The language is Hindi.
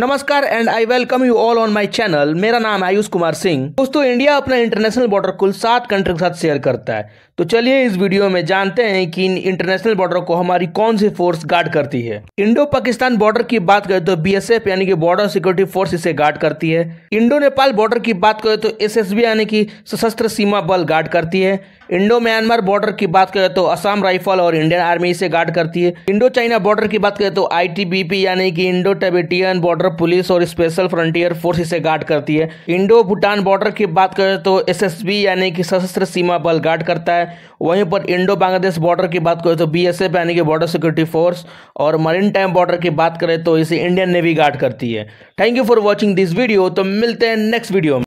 नमस्कार and I welcome you all on my channel मेरा नाम आयुष कुमार सिंह दोस्तों इंडिया अपना इंटरनेशनल बॉर्डर कुल सात कंट्री के साथ शेयर करता है तो चलिए इस वीडियो में जानते हैं कि इन इंटरनेशनल बॉर्डर को हमारी कौन सी फोर्स गार्ड करती है इंडो पाकिस्तान बॉर्डर की बात करें तो बीएसएफ यानी कि बॉर्डर सिक्योरिटी फोर्स इसे गार्ड करती है इंडो नेपाल बॉर्डर की बात करें तो एस यानी कि सशस्त्र सीमा बल गार्ड करती है इंडो म्यांमार बॉर्डर की बात करें तो असम राइफल और इंडियन आर्मी इसे गार्ड करती है इंडो चाइना बॉर्डर की बात करें तो आई यानी कि Indo Tibetan border border police और स्पेशल फ्रंटियर फोर्स इसे गार्ड करती है इंडो भूटान बॉर्डर की बात करें तो एसएसबी यानी कि सशस्त्र सीमा बल गार्ड करता है वहीं पर इंडो बांग्लादेश बॉर्डर की बात करें तो बीएसएफ यानी कि बॉर्डर सिक्योरिटी फोर्स और मरीन टाइम बॉर्डर की बात करें तो इसे इंडियन नेवी गार्ड करती है thank you for watching this video तो मिलते हैं नेक्स्ट वीडियो में